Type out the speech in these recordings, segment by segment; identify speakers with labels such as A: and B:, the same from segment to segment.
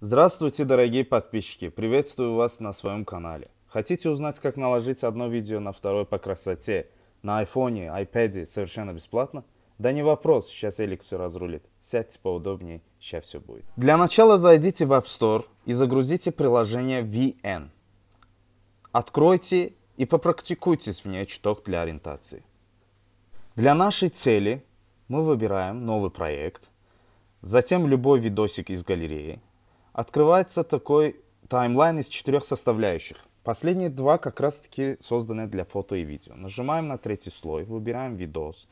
A: Здравствуйте, дорогие подписчики! Приветствую вас на своем канале. Хотите узнать, как наложить одно видео на второе по красоте на айфоне, айпаде совершенно бесплатно? Да не вопрос, сейчас Элик все разрулит. Сядьте поудобнее, сейчас все будет. Для начала зайдите в App Store и загрузите приложение VN. Откройте и попрактикуйтесь в ней чуток для ориентации. Для нашей цели мы выбираем новый проект, затем любой видосик из галереи, открывается такой таймлайн из четырех составляющих. Последние два как раз таки созданы для фото и видео. Нажимаем на третий слой, выбираем видос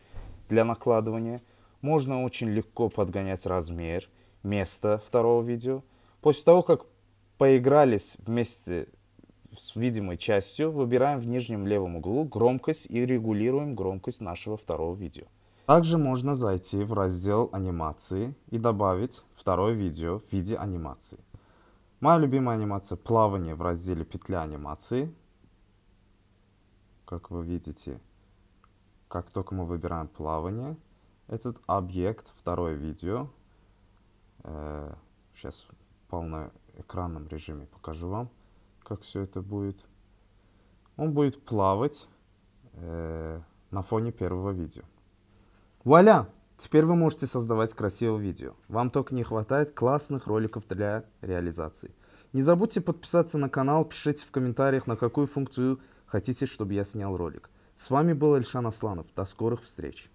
A: для накладывания. Можно очень легко подгонять размер, место второго видео. После того, как поигрались вместе с видимой частью, выбираем в нижнем левом углу громкость и регулируем громкость нашего второго видео. Также можно зайти в раздел анимации и добавить второе видео в виде анимации. Моя любимая анимация плавание в разделе петля анимации. Как вы видите, как только мы выбираем плавание, этот объект, второе видео, э, сейчас в полноэкранном режиме покажу вам, как все это будет. Он будет плавать э, на фоне первого видео. Вуаля! Теперь вы можете создавать красивое видео. Вам только не хватает классных роликов для реализации. Не забудьте подписаться на канал, пишите в комментариях, на какую функцию хотите, чтобы я снял ролик. С вами был Эльшан Асланов. До скорых встреч!